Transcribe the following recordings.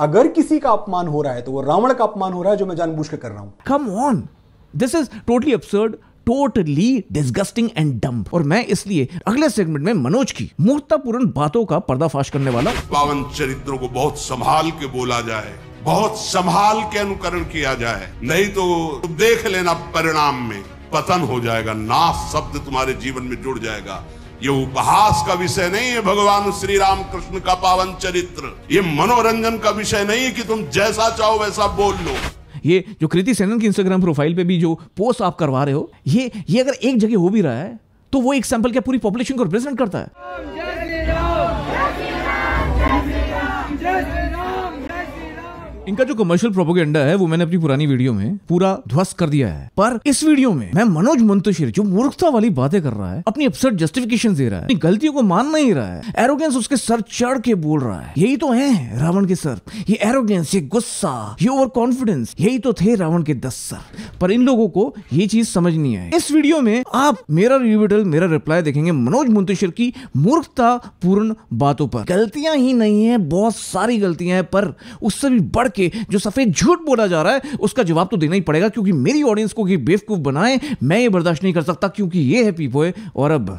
अगर किसी का अपमान हो रहा है तो वो रावण का अपमान हो रहा है जो मैं जानबूझ कर रहा हूं come on this is totally absurd totally disgusting and dumb और मैं इसलिए अगले सेगमेंट में मनोज की मूर्तापूर्ण बातों का पर्दाफाश करने वाला पावन चरित्रों को बहुत संभाल के बोला जाए बहुत संभाल के अनुकरण किया जाए नहीं तो देख लेना परिणाम में पतन हो जाएगा नाश शब्द तुम्हारे जीवन में जुड़ जाएगा ये उपहास का विषय नहीं है भगवान श्री राम कृष्ण का पावन चरित्र ये मनोरंजन का विषय नहीं है कि तुम जैसा चाहो वैसा बोल लो ये जो कृति सेनन की इंस्टाग्राम प्रोफाइल पे भी जो पोस्ट आप करवा रहे हो ये ये अगर एक जगह हो भी रहा है तो वो एक सैंपल क्या पूरी पॉपुलेशन को रिप्रेजेंट करता है इनका जो कमर्शियल प्रोपोगेंडा है वो मैंने अपनी पुरानी वीडियो में पूरा ध्वस्त कर दिया है पर इस वीडियो में मैं मनोज मंतुशीर जो मूर्खता वाली बातें कर रहा है अपनी अपसेट जस्टिफिकेशन दे रहा है अपनी गलतियों को मान नहीं रहा है एरोगेंस उसके सर चढ़ के बोल रहा है यही तो है रावण के सर ये एरोगेंस ये गुस्सा ये ओवर कॉन्फिडेंस यही तो थे रावण के दस सर पर इन लोगों को ये चीज समझ नहीं आई इस वीडियो में आप मेरा रिव्यूटल मेरा रिप्लाई देखेंगे मनोज मुंतशिर की मूर्खता पूर्ण बातों पर गलतियां ही नहीं है बहुत सारी गलतियां हैं पर उससे भी बढ़ के के जो सफ़ेद झूठ बोला जा रहा है उसका जवाब तो देना ही पड़ेगा क्योंकि मेरी ऑडियंस को बेवकूफ़ बनाए मैं ये बर्दाश्त नहीं कर सकता क्योंकि ये है पीपोए और अब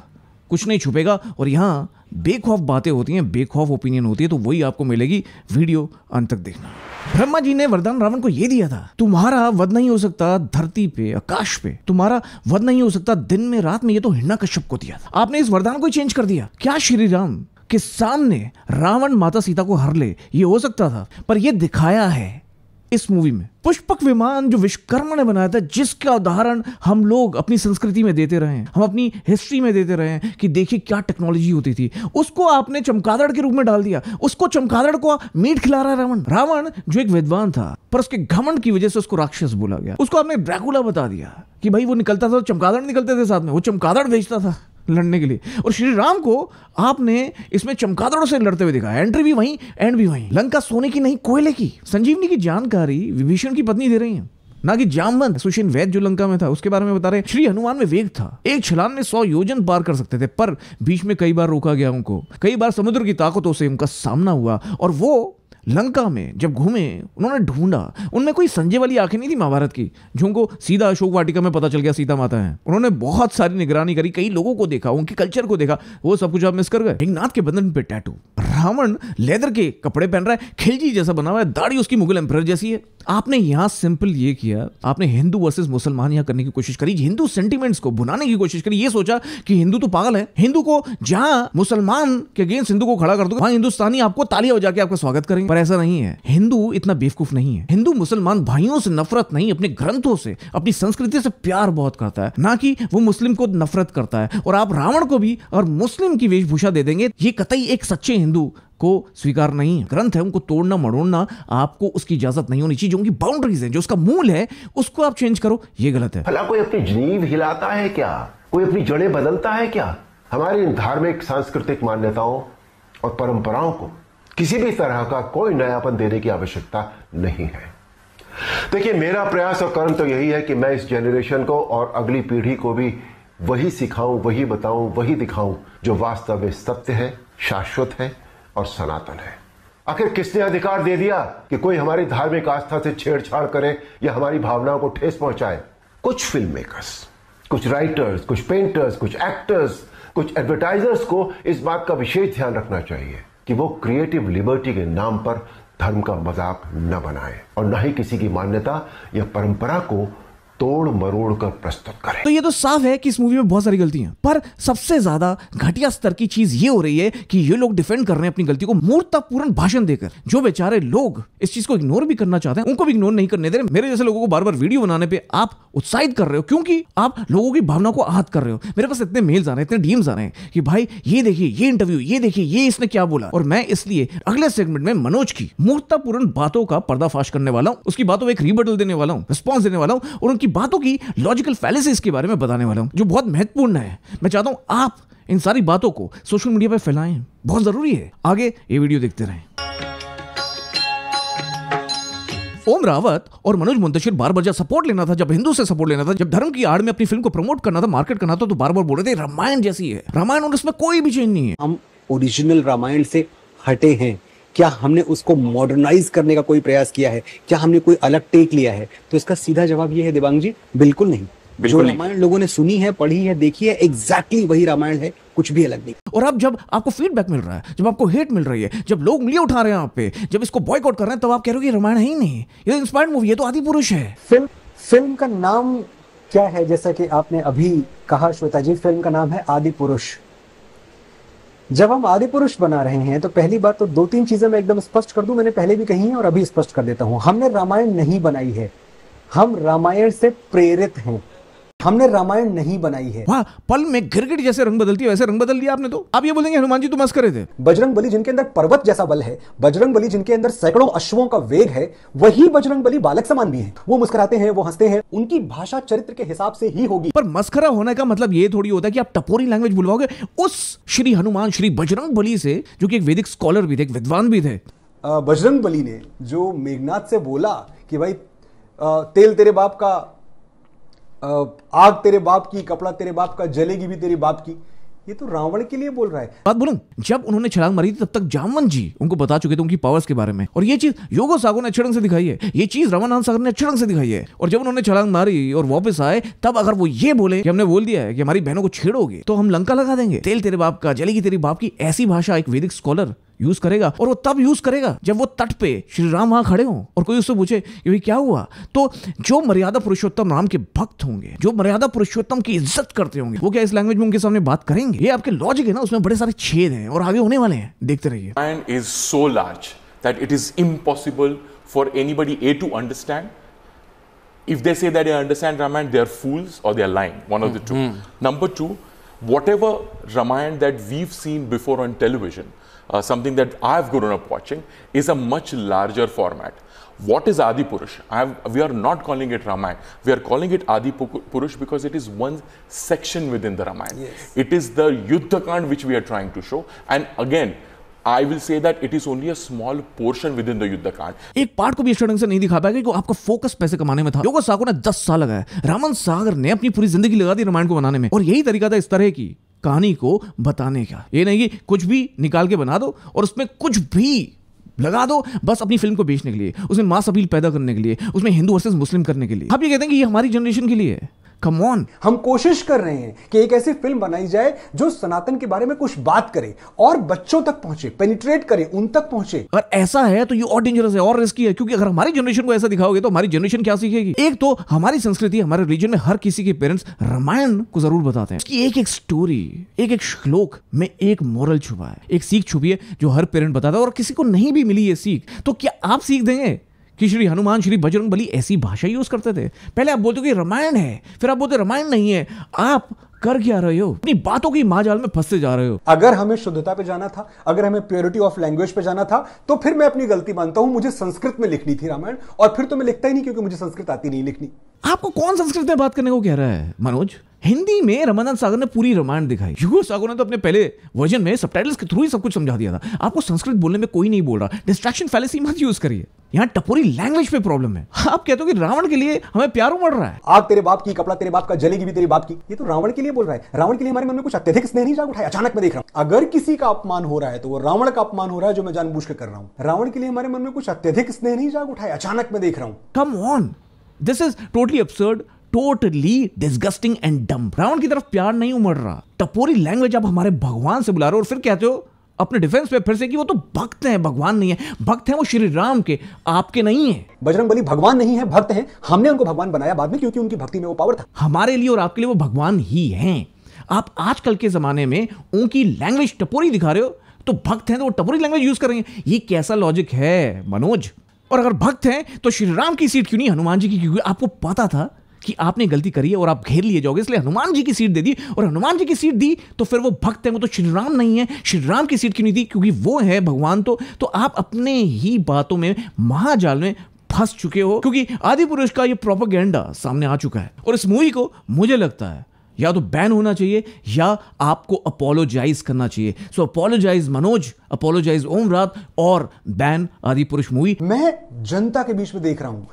कुछ नहीं छुपेगा और यहां बेखौफ बातें होती हैं बेखौफ ओपिनियन होती है तो वही आपको मिलेगी वीडियो अंत तक देखना ब्रह्मा जी ने वरदान रावण को यह दिया था तुम्हारा वध नहीं हो सकता धरती पे आकाश पे तुम्हारा वध नहीं हो सकता दिन में रात में ये तो हिरणा कश्यप को दिया था आपने इस वरदान को चेंज कर दिया क्या श्री राम के सामने रावण माता सीता को हर ले ये हो सकता था पर यह दिखाया है इस मूवी में पुष्पक विमान जो विश्वकर्मा ने बनाया था जिसका उदाहरण हम लोग अपनी संस्कृति में देते रहे हैं हम अपनी हिस्ट्री में देते रहे हैं कि देखिए क्या टेक्नोलॉजी होती थी उसको आपने चमकादड़ के रूप में डाल दिया उसको चमकादड़ को मीट खिला रहा रावण रावण जो एक विद्वान था पर उसके घमंड की वजह से उसको राक्षस बोला गया उसको आपने ड्रैकुला बता दिया कि भाई वो निकलता था चमकादड़ निकलते थे साथ में वो चमकादड़ भेजता था लड़ने के लिए और श्री राम को आपने इसमें चमकादड़ों से लड़ते हुए दिखाया एंट्री भी वहीं एंड भी वहीं लंका सोने की नहीं कोयले की संजीवनी की जानकारी विभीषण की पत्नी दे रही है ना कि जामवंत सुशीन वैद जो लंका में था उसके बारे में बता रहे श्री हनुमान में वेग था एक छलान में सौ योजन पार कर सकते थे पर बीच में कई बार रोका गया उनको कई बार समुद्र की ताकतों से उनका सामना हुआ और वो लंका में जब घूमे उन्होंने ढूंढा उनमें कोई संजय वाली आंखें नहीं थी महाभारत की जिनको सीधा अशोक वाटिका में पता चल गया सीता माता है उन्होंने बहुत सारी निगरानी करी कई लोगों को देखा उनके कल्चर को देखा वो सब कुछ आप मिस कर गए नाथ के बंधन पे टैटू रावण लेदर के कपड़े पहन रहा है खिलजी जैसा बना हुआ है दाढ़ी उसकी मुगल एम्पर जैसी है आपने यहाँ सिंपल ये किया आपने हिंदू वर्सेस मुसलमान यहाँ करने की कोशिश करी हिंदू सेंटीमेंट्स को बुनाने की कोशिश करी ये सोचा कि हिंदू तो पागल है हिंदू को जहाँ मुसलमान के अगेंस्ट हिंदू को खड़ा कर दो वहाँ हिंदुस्तानी आपको तालियां बजा के आपका स्वागत करेंगे पर ऐसा नहीं है हिंदू इतना बेवकूफ नहीं है हिंदू मुसलमान भाइयों से नफरत नहीं अपने ग्रंथों से अपनी संस्कृति से प्यार बहुत करता है ना कि वो मुस्लिम को नफरत करता है और आप रावण को भी और मुस्लिम की वेशभूषा दे देंगे ये कतई एक सच्चे हिंदू को स्वीकार नहीं है ग्रंथ है उनको तोड़ना मड़ोड़ना आपको उसकी इजाजत नहीं होनी चाहिए जो उनकी बाउंड्रीज है जो उसका मूल है उसको आप चेंज करो ये गलत है भला कोई अपनी जीव हिलाता है क्या कोई अपनी जड़ें बदलता है क्या हमारी इन धार्मिक सांस्कृतिक मान्यताओं और परंपराओं को किसी भी तरह का कोई नयापन देने की आवश्यकता नहीं है देखिए मेरा प्रयास और कर्म तो यही है कि मैं इस जेनरेशन को और अगली पीढ़ी को भी वही सिखाऊं वही बताऊं वही दिखाऊं जो वास्तव में सत्य है शाश्वत है और सनातन है आखिर किसने अधिकार दे दिया कि कोई हमारी धार्मिक आस्था से छेड़छाड़ करे या हमारी भावनाओं को ठेस पहुंचाए कुछ फिल्म मेकर्स कुछ राइटर्स कुछ पेंटर्स कुछ एक्टर्स कुछ एडवर्टाइजर्स को इस बात का विशेष ध्यान रखना चाहिए कि वो क्रिएटिव लिबर्टी के नाम पर धर्म का मजाक न बनाए और न ही किसी की मान्यता या परंपरा को तोड़ मरोड़ कर प्रस्तुत करें तो ये तो साफ है कि इस मूवी में बहुत सारी गलतियां पर सबसे ज्यादा घटिया स्तर की चीज ये हो रही है कि ये लोग डिफेंड कर रहे हैं अपनी गलती को मूर्तापूर्ण भाषण देकर जो बेचारे लोग इस चीज को इग्नोर भी करना चाहते हैं उनको भी इग्नोर नहीं करने दे रहे मेरे जैसे लोगों को बार बार वीडियो बनाने पर आप उत्साहित कर रहे हो क्योंकि आप लोगों की भावना को आहत कर रहे हो मेरे पास इतने मेल्स आ रहे हैं इतने डीम्स आ रहे हैं कि भाई ये देखिए ये इंटरव्यू ये देखिए ये इसने क्या बोला और मैं इसलिए अगले सेगमेंट में मनोज की मूर्तापूर्ण बातों का पर्दाफाश करने वाला हूँ उसकी बातों में एक रिबटल देने वाला हूँ रिस्पॉन्स देने वाला हूँ और उनकी बातों की लॉजिकल फैलेसिस के बारे में बताने वाला हूँ जो बहुत महत्वपूर्ण है मैं चाहता हूँ आप इन सारी बातों को सोशल मीडिया पर फैलाएं बहुत ज़रूरी है आगे ये वीडियो देखते रहें ओम रावत और मनोज मुंतशिर बार बार जब सपोर्ट लेना था जब हिंदू से सपोर्ट लेना था जब धर्म की आड़ में अपनी फिल्म को प्रमोट करना था मार्केट करना था तो बार बार बोल रहे थे रामायण जैसी है रामायण और उसमें कोई भी चेंज नहीं है हम ओरिजिनल रामायण से हटे हैं क्या हमने उसको मॉडर्नाइज करने का कोई प्रयास किया है क्या हमने कोई अलग टेक लिया है तो इसका सीधा जवाब यह है देवांग जी बिल्कुल नहीं जो रामायण लोगों ने सुनी है पढ़ी है देखी है एग्जैक्टली exactly वही रामायण है कुछ भी अलग नहीं और अब जब आपको फीडबैक मिल रहा है जब आपको हेट मिल रही है जब लोग उंगली उठा रहे हैं आप पे जब इसको बॉयकॉट कर रहे हैं तब तो आप कह रहे हो कि रामायण है ही नहीं ये इंस्पायर्ड मूवी है तो आदि पुरुष है फिल्म फिल्म का नाम क्या है जैसा कि आपने अभी कहा श्वेता जी फिल्म का नाम है आदि पुरुष जब हम आदि पुरुष बना रहे हैं तो पहली बात तो दो तीन चीजें मैं एकदम स्पष्ट कर दूं मैंने पहले भी कही है और अभी स्पष्ट कर देता हूं हमने रामायण नहीं बनाई है हम रामायण से प्रेरित हैं हमने रामायण नहीं बनाई है वहाँ पल में गिरगिट जैसे रंग बदलती है वैसे रंग बदल दिया आपने तो आप ये बोलेंगे हनुमान जी तो मस्त करे थे बजरंग बली जिनके अंदर पर्वत जैसा बल है बजरंग बली जिनके अंदर सैकड़ों अश्वों का वेग है वही बजरंग बली बालक समान भी है वो मुस्कुराते हैं वो हंसते हैं उनकी भाषा चरित्र के हिसाब से ही होगी पर मस्करा होने का मतलब ये थोड़ी होता है कि आप टपोरी लैंग्वेज बुलवाओगे उस श्री हनुमान श्री बजरंग बली से जो कि एक वैदिक स्कॉलर भी थे एक विद्वान भी थे बजरंग बली ने जो मेघनाथ से बोला कि भाई तेल तेरे बाप का आग तेरे बाप की कपड़ा तेरे बाप का जलेगी भी तेरे बाप की ये तो रावण के लिए बोल रहा है बात बोलन जब उन्होंने छलांग मारी थी तब तक जामवन जी उनको बता चुके थे उनकी पावर्स के बारे में और ये चीज योगो सागो ने अच्छे से दिखाई है ये चीज रमानंद सागर ने अच्छे से दिखाई है और जब उन्होंने छलांग मारी और वापस आए तब अगर वो ये बोले कि हमने बोल दिया है कि हमारी बहनों को छेड़ोगे तो हम लंका लगा देंगे तेल तेरे बाप का जलेगी तेरी बाप की ऐसी भाषा एक वैदिक स्कॉलर यूज करेगा और वो तब यूज करेगा जब वो तट पे श्री राम वहां खड़े हों और कोई उससे पूछे ये क्या हुआ तो जो मर्यादा पुरुषोत्तम राम के भक्त होंगे जो मर्यादा पुरुषोत्तम की इज्जत करते होंगे वो क्या इस लैंग्वेज में उनके सामने बात करेंगे ये आपके लॉजिक है ना उसमें बड़े सारे छेद हैं और आगे होने वाले हैं देखते रहिए and is so large that it is impossible for anybody a to understand if they say that understand Ramayana Ramayana, they are fools or they are lying. One of mm -hmm. the two. Mm-hmm. Number two, whatever Ramayana that we've seen before uh, something that I've grown up watching, is a much larger format. What is Adi Purush? we are not calling it Ramayana. We are calling it Adi Purush because it is one section within the Ramayana. Yes. It is the Yuddhakand which we are trying to show. And again, I will say that it is only a small portion within the Yuddhakanda एक part को भी अच्छे ढंग से नहीं दिखा पाया कि आपका फोकस पैसे कमाने में था योगा सागर ने दस साल लगाया रामन सागर ने अपनी पूरी जिंदगी लगा दी रामायण को बनाने में और यही तरीका था इस तरह की कहानी को बताने का ये नहीं कि कुछ भी निकाल के बना दो और उसमें कुछ भी लगा दो बस अपनी फिल्म को बेचने के लिए उसमें मास अपील पैदा करने के लिए उसमें हिंदू वर्सेस मुस्लिम करने के लिए आप ये कहते हैं कि ये हमारी जनरेशन के लिए है कम ऑन हम कोशिश कर रहे हैं कि एक ऐसी फिल्म बनाई जाए जो सनातन के बारे में कुछ बात करे और बच्चों तक पहुंचे पेनिट्रेट करे उन तक पहुंचे अगर ऐसा है तो ये और डेंजरस है और रिस्की है क्योंकि अगर हमारी जनरेशन को ऐसा दिखाओगे तो हमारी जनरेशन क्या सीखेगी एक तो हमारी संस्कृति हमारे रिलीजन में हर किसी के पेरेंट्स रामायण को जरूर बताते हैं कि एक एक स्टोरी एक एक श्लोक में एक मॉरल छुपा है एक सीख छुपी है जो हर पेरेंट बताता है और किसी को नहीं भी मिली ये सीख तो क्या आप सीख देंगे कि श्री हनुमान श्री बजरंग बली ऐसी भाषा यूज़ करते थे पहले आप बोलते हो कि रामायण है फिर आप बोलते रामायण नहीं है आप कर क्या रहे हो अपनी बातों की माजाल में फंसते जा रहे हो अगर हमें शुद्धता पे जाना था अगर हमें प्योरिटी ऑफ लैंग्वेज पे जाना था तो फिर मैं अपनी गलती मानता हूं मुझे संस्कृत में लिखनी थी रामायण और फिर तो मैं लिखता ही नहीं क्योंकि मुझे संस्कृत आती नहीं लिखनी आपको कौन संस्कृत में बात करने को कह रहा है मनोज हिंदी में रमानंद सागर ने पूरी रामायण दिखाई युगो सागर ने तो अपने पहले वर्जन में सब के थ्रू ही सब कुछ समझा दिया था आपको संस्कृत बोलने में कोई नहीं बोल रहा डिस्ट्रैक्शन फैलेसी मत यूज करिए यहाँ टपोरी लैंग्वेज पे प्रॉब्लम है आप कहते हो कि रावण के लिए हमें प्यारो मर रहा है आग तेरे बाप की कपड़ा तेरे बाप का जलेगी भी तेरे बाप की ये तो रावण के लिए बोल रहा है रावण के लिए हमारे मन में कुछ अत्यधिक स्नेह नहीं जाग उठाया अचानक में देख रहा हूँ अगर किसी का अपमान हो रहा है तो वो रावण का अपमान हो रहा है जो मैं जानबूझ कर रहा हूँ रावण के लिए हमारे मन में कुछ अत्यधिक स्नेह नहीं जाग उठाया अचानक में देख रहा हूँ come on this is totally absurd totally disgusting and dumb Ravan की तरफ प्यार नहीं उमड़ रहा टपोरी लैंग्वेज आप हमारे भगवान से बुला रहे हो और फिर कहते हो अपने डिफेंस पे फिर से कि वो तो भक्त हैं भगवान नहीं है भक्त हैं वो श्री राम के आपके नहीं है बजरंग बली भगवान नहीं है भक्त हैं हमने उनको भगवान बनाया बाद में क्योंकि उनकी भक्ति में वो पावर था हमारे लिए और आपके लिए वो भगवान ही हैं आप आजकल के जमाने में उनकी लैंग्वेज टपोरी दिखा रहे हो तो भक्त हैं तो वो टपोरी लैंग्वेज यूज करेंगे ये कैसा लॉजिक है मनोज और अगर भक्त हैं तो श्री राम की सीट क्यों नहीं हनुमान जी की क्योंकि आपको पता था कि आपने गलती करी है और आप घेर लिए जाओगे इसलिए हनुमान जी की सीट दे दी और हनुमान जी की सीट दी तो फिर वो भक्त है वो तो श्री राम नहीं है श्री राम की सीट क्यों नहीं दी क्योंकि वो है भगवान तो तो आप अपने ही बातों में महाजाल में फंस चुके हो क्योंकि आदि पुरुष का ये प्रोपागेंडा सामने आ चुका है और इस मूवी को मुझे लगता है या तो बैन होना चाहिए या आपको अपोलोजाइज करना चाहिए so apologise Manoj apologise Om Raut और बैन आदि पुरुष मूवी मैं जनता के बीच में देख रहा हूं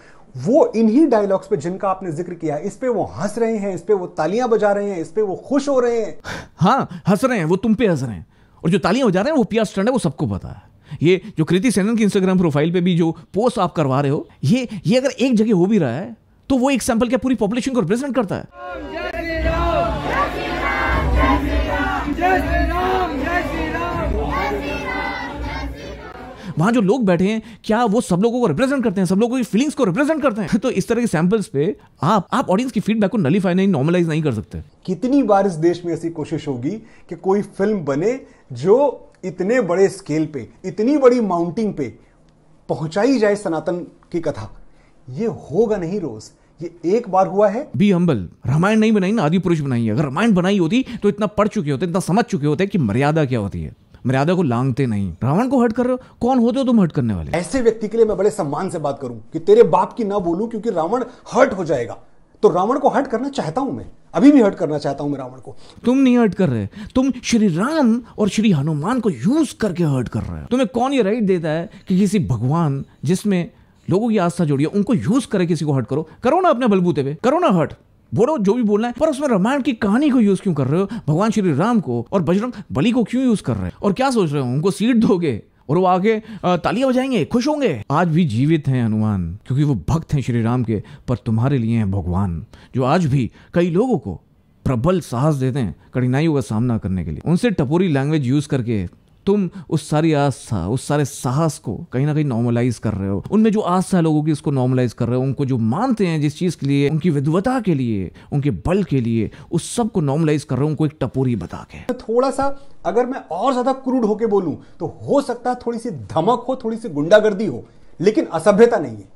वो इन्हीं डायलॉग्स पे जिनका आपने जिक्र किया इस पे वो हंस रहे हैं इस पे वो तालियां बजा रहे हैं इस पे वो खुश हो रहे हैं हाँ हंस रहे हैं वो तुम पे हंस रहे हैं और जो तालियां बजा रहे हैं वो पिया स्टैंड है वो सबको पता है ये जो कृति सेनन की इंस्टाग्राम प्रोफाइल पे भी जो पोस्ट आप करवा रहे हो ये ये अगर एक जगह हो भी रहा है तो वो एक सैंपल क्या पूरी पॉपुलेशन को रिप्रेजेंट करता है वहां वहाँ जो लोग बैठे हैं क्या वो सब लोगों को रिप्रेजेंट करते हैं सब लोगों की फीलिंग्स को रिप्रेजेंट करते हैं तो इस तरह के सैंपल्स पे आप आप ऑडियंस की फीडबैक को नलीफाई नहीं नॉर्मलाइज नहीं कर सकते कितनी बार इस देश में ऐसी कोशिश होगी कि कोई फिल्म बने जो इतने बड़े स्केल पे इतनी बड़ी माउंटिंग पे पहुंचाई जाए सनातन की कथा ये होगा नहीं रोज ये एक बार हुआ है बी हम्बल रामायण नहीं बनाई ना आदि पुरुष बनाई है अगर रामायण बनाई होती तो इतना पढ़ चुके होते इतना समझ चुके होते कि मर्यादा क्या होती है मर्यादा को लांगते नहीं रावण को हट कर रहे हो कौन होते हो तुम हट करने वाले ऐसे व्यक्ति के लिए मैं बड़े सम्मान से बात करूं कि तेरे बाप की ना बोलूं क्योंकि रावण हर्ट हो जाएगा तो रावण को हर्ट करना चाहता हूं मैं अभी भी हर्ट करना चाहता हूं मैं रावण को तुम नहीं हर्ट कर रहे तुम श्री राम और श्री हनुमान को यूज करके हर्ट कर रहे हो तुम्हें कौन ये राइट देता है कि किसी भगवान जिसमें लोगों की आस्था जोड़िए उनको यूज करे किसी को हर्ट करो करो ना अपने बलबूते पे करो ना हर्ट बोलो जो भी बोलना है पर उसमें रामायण की कहानी को यूज क्यों कर रहे हो भगवान श्री राम को और बजरंग बली को क्यों यूज कर रहे हो और क्या सोच रहे हो उनको सीट दोगे और वो आगे तालियां बजाएंगे खुश होंगे आज भी जीवित हैं हनुमान क्योंकि वो भक्त हैं श्री राम के पर तुम्हारे लिए हैं भगवान जो आज भी कई लोगों को प्रबल साहस देते हैं कठिनाइयों का सामना करने के लिए उनसे टपोरी लैंग्वेज यूज करके तुम उस सारी आस्था उस सारे साहस को कहीं ना कहीं नॉर्मलाइज कर रहे हो उनमें जो आस्था लोगों की उसको नॉर्मलाइज कर रहे हो उनको जो मानते हैं जिस चीज़ के लिए उनकी विद्वता के लिए उनके बल के लिए उस सब को नॉर्मलाइज कर रहे हो उनको एक टपोरी बता के तो थोड़ा सा अगर मैं और ज़्यादा क्रूड होके बोलूं तो हो सकता है थोड़ी सी धमक हो थोड़ी सी गुंडागर्दी हो लेकिन असभ्यता नहीं है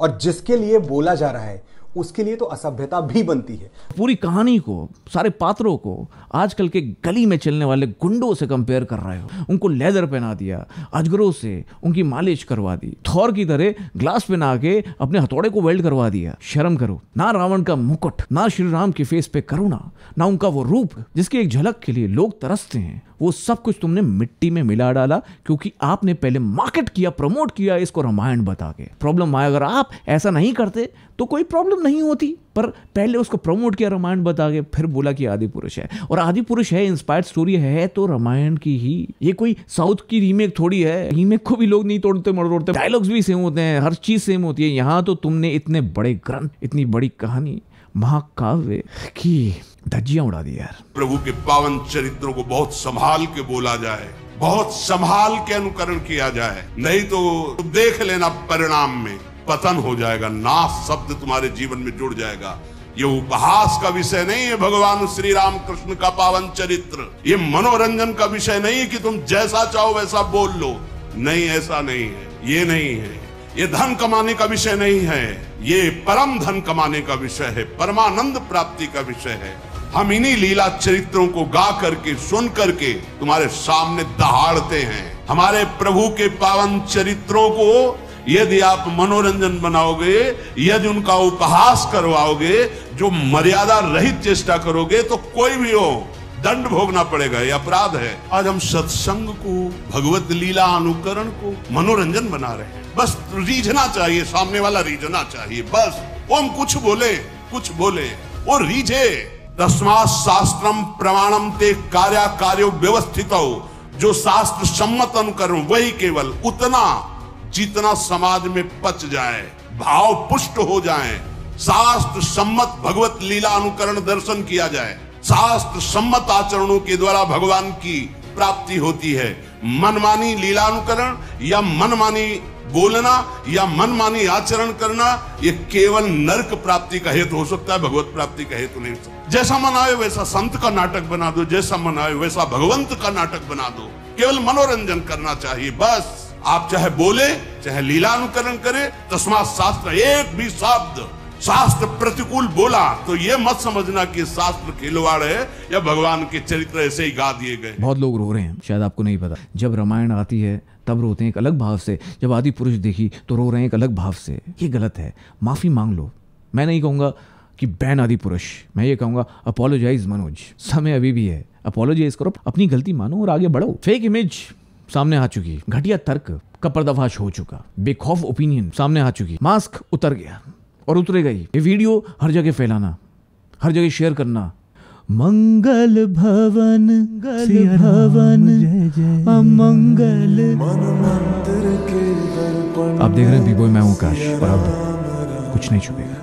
और जिसके लिए बोला जा रहा है उसके लिए तो असभ्यता भी बनती है पूरी कहानी को सारे पात्रों को आजकल के गली में चलने वाले गुंडों से कंपेयर कर रहे हो उनको लेदर पहना दिया अजगरों से उनकी मालिश करवा दी थौर की तरह ग्लास पहना के अपने हथौड़े को वेल्ड करवा दिया शर्म करो ना रावण का मुकुट ना श्री राम के फेस पे करुणा ना उनका वो रूप जिसकी एक झलक के लिए लोग तरसते हैं वो सब कुछ तुमने मिट्टी में मिला डाला क्योंकि आपने पहले मार्केट किया प्रमोट किया इसको रामायण बता के प्रॉब्लम आया अगर आप ऐसा नहीं करते तो कोई प्रॉब्लम नहीं होती पर पहले उसको प्रमोट किया रामायण बता के फिर बोला कि आदि पुरुष है और आदि पुरुष है इंस्पायर्ड स्टोरी है तो रामायण की ही ये कोई साउथ की रीमेक थोड़ी है रीमेक को भी लोग नहीं तोड़ते मरोड़ते डायलॉग्स भी सेम होते हैं हर चीज सेम होती है यहाँ तो तुमने इतने बड़े ग्रंथ इतनी बड़ी कहानी महाकाव्य की धज्जियां उड़ा दी यार प्रभु के पावन चरित्रों को बहुत संभाल के बोला जाए बहुत संभाल के अनुकरण किया जाए नहीं तो देख लेना परिणाम में पतन हो जाएगा नाश शब्द तुम्हारे जीवन में जुड़ जाएगा ये उपहास का विषय नहीं है भगवान श्री राम कृष्ण का पावन चरित्र ये मनोरंजन का विषय नहीं कि तुम जैसा चाहो वैसा बोल लो नहीं ऐसा नहीं है ये नहीं है ये धन कमाने का विषय नहीं है ये परम धन कमाने का विषय है परमानंद प्राप्ति का विषय है हम इन्हीं लीला चरित्रों को गा करके सुन करके तुम्हारे सामने दहाड़ते हैं हमारे प्रभु के पावन चरित्रों को यदि आप मनोरंजन बनाओगे यदि उनका उपहास करवाओगे जो मर्यादा रहित चेष्टा करोगे तो कोई भी हो दंड भोगना पड़ेगा ये अपराध है आज हम सत्संग को भगवत लीला अनुकरण को मनोरंजन बना रहे हैं बस रीझना चाहिए सामने वाला रीझना चाहिए बस वो हम कुछ बोले कुछ बोले वो रीझे तस्मा शास्त्रम प्रमाणम ते कार्या कार्यो व्यवस्थित हो जो शास्त्र सम्मत अनुकरण वही केवल उतना जितना समाज में पच जाए भाव पुष्ट हो जाए शास्त्र सम्मत भगवत लीला अनुकरण दर्शन किया जाए शास्त्र सम्मत आचरणों के द्वारा भगवान की प्राप्ति होती है मनमानी लीला अनुकरण या मनमानी बोलना या मनमानी आचरण करना ये केवल नरक प्राप्ति का हेतु हो सकता है भगवत प्राप्ति का हेतु नहीं हो सकता जैसा मन आए वैसा संत का नाटक बना दो जैसा मन आए वैसा भगवंत का नाटक बना दो केवल मनोरंजन करना चाहिए बस आप चाहे बोले चाहे लीला अनुकरण करें तस्मात शास्त्र एक भी शब्द शास्त्र प्रतिकूल बोला तो ये मत समझना कि शास्त्र खिलवाड़ है या भगवान के चरित्र ऐसे ही गा दिए गए बहुत लोग रो रहे हैं शायद आपको नहीं पता जब रामायण आती है तब रोते हैं एक अलग भाव से जब आदि पुरुष देखी तो रो रहे हैं एक अलग भाव से ये गलत है माफी मांग लो मैं नहीं कहूंगा कि बैन आदि पुरुष मैं ये कहूंगा अपोलोजाइज मनोज समय अभी भी है अपोलोजाइज करो अपनी गलती मानो और आगे बढ़ो फेक इमेज सामने आ चुकी घटिया तर्क का पर्दाफाश हो चुका बेखौफ ओपिनियन सामने आ चुकी मास्क उतर गया और उतरे गई ये वीडियो हर जगह फैलाना हर जगह शेयर करना मंगल भवन भवन अमंगल आप देख रहे हैं बीबो मैं हूं काश पर अब कुछ नहीं छुपेगा